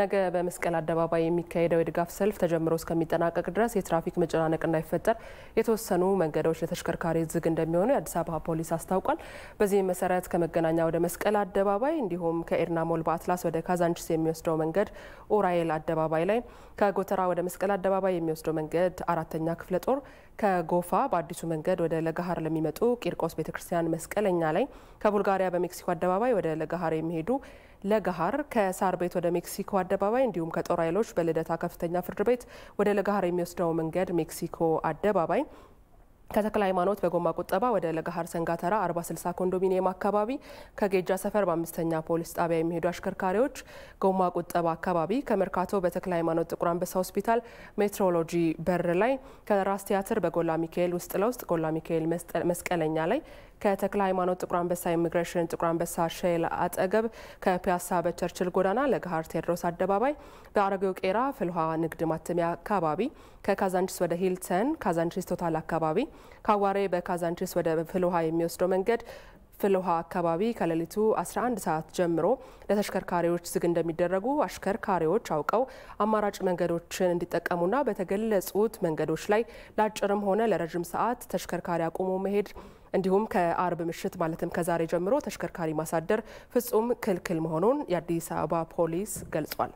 ነገ በመስቀል አደባባይ የሚካሄደው የድጋፍ ሰልፍ ተጀምሮ እስከሚጠናቀቅ ድረስ የትራፊክ መጨናነቅ እንዳይፈጠር የተወሰኑ መንገዶች ለተሽከርካሪ ዝግ እንደሚሆኑ የአዲስ አበባ ፖሊስ አስታውቋል። በዚህም መሰረት ከመገናኛ ወደ መስቀል አደባባይ እንዲሁም ከኤርና ሞል በአትላስ ወደ ካዛንችስ የሚወስደው መንገድ ኡራኤል አደባባይ ላይ፣ ከጎተራ ወደ መስቀል አደባባይ የሚወስደው መንገድ አራተኛ ክፍለ ጦር፣ ከጎፋ በአዲሱ መንገድ ወደ ለጋሃር ለሚመጡ ቂርቆስ ቤተክርስቲያን መስቀለኛ ላይ፣ ከቡልጋሪያ በሜክሲኮ አደባባይ ወደ ለጋሃር የሚሄዱ ለገሃር ከሳር ቤት ወደ ሜክሲኮ አደባባይ እንዲሁም ከጦር ኃይሎች በልደታ ከፍተኛ ፍርድ ቤት ወደ ለገሃር የሚወስደው መንገድ ሜክሲኮ አደባባይ ከተክለ ሃይማኖት በጎማ ቁጠባ ወደ ለገሃር ሰንጋተራ 460 ኮንዶሚኒየም አካባቢ ከጌጃ ሰፈር በአምስተኛ ፖሊስ ጣቢያ የሚሄዱ አሽከርካሪዎች ጎማ ቁጠባ አካባቢ ከመርካቶ በተክለ ሃይማኖት ጥቁር አንበሳ ሆስፒታል ሜትሮሎጂ በር ላይ ከራስ ቲያትር በጎላ ሚካኤል ውስጥ ለውስጥ ጎላ ሚካኤል መስቀለኛ ላይ ከተክለ ሃይማኖት ጥቁር አንበሳ ኢሚግሬሽን ጥቁር አንበሳ ሼል አጠገብ ከፒያሳ በቸርችል ጎዳና ለገሃር ቴድሮስ አደባባይ በአረጌው ቄራ ፍልውሃ ንግድ ማተሚያ አካባቢ ከካዛንችስ ወደ ሂልተን ካዛንችስ ቶታል አካባቢ ከአዋሬ በካዛንቺስ ወደ ፍልውሃ የሚወስደው መንገድ ፍልውሃ አካባቢ ከሌሊቱ 11 ሰዓት ጀምሮ ለተሽከርካሪዎች ዝግ እንደሚደረጉ አሽከርካሪዎች አውቀው አማራጭ መንገዶችን እንዲጠቀሙና በተገለጹት መንገዶች ላይ ለአጭርም ሆነ ለረዥም ሰዓት ተሽከርካሪ አቁሞ መሄድ እንዲሁም ከአርብ ምሽት ማለትም ከዛሬ ጀምሮ ተሽከርካሪ ማሳደር ፍጹም ክልክል መሆኑን የአዲስ አበባ ፖሊስ ገልጿል።